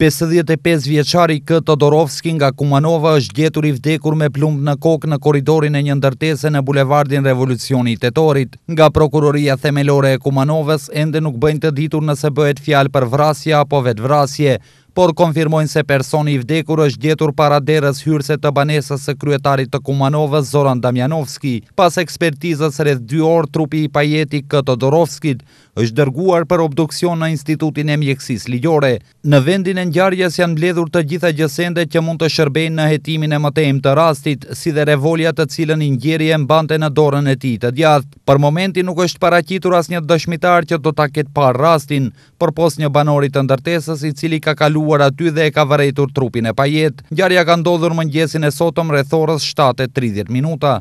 55 vjeçari K. Todorovski nga Kumanova është gjetur i vdekur me plumb në kokë në koridorin e një ndërtese në bulevardin Revolucioni i Tetorit. Nga Prokuroria Themelore e Kumanovës ende nuk bëjnë të ditur nëse bëhet fjalë për vrasje apo vetvrasje, por konfirmojnë se personi i vdekur është gjetur para derës hyrëse të banesës së kryetarit të Kumanovës Zoran Damjanovski. Pas ekspertizës rreth 2 orë trupi i pajeti K. Todorovskit është dërguar për obduksion në Institutin e Mjekësisë Ligjore. Në vendin e ngjarjes janë mbledhur të gjitha gjësendet që mund të shërbejnë në hetimin e mëtejm të rastit, si dhe revolja të cilën ngjeri e mbante në dorën e tij të djathtë. Për momentin nuk është paraqitur asnjë dëshmitar që do ta ketë parë rastin, por pos një banori të ndërtesës i cili ka kaluar aty dhe e ka vërejtur trupin e pajet. Ngjarja ka ndodhur mëngjesin e sotëm rreth orës 7:30 minuta.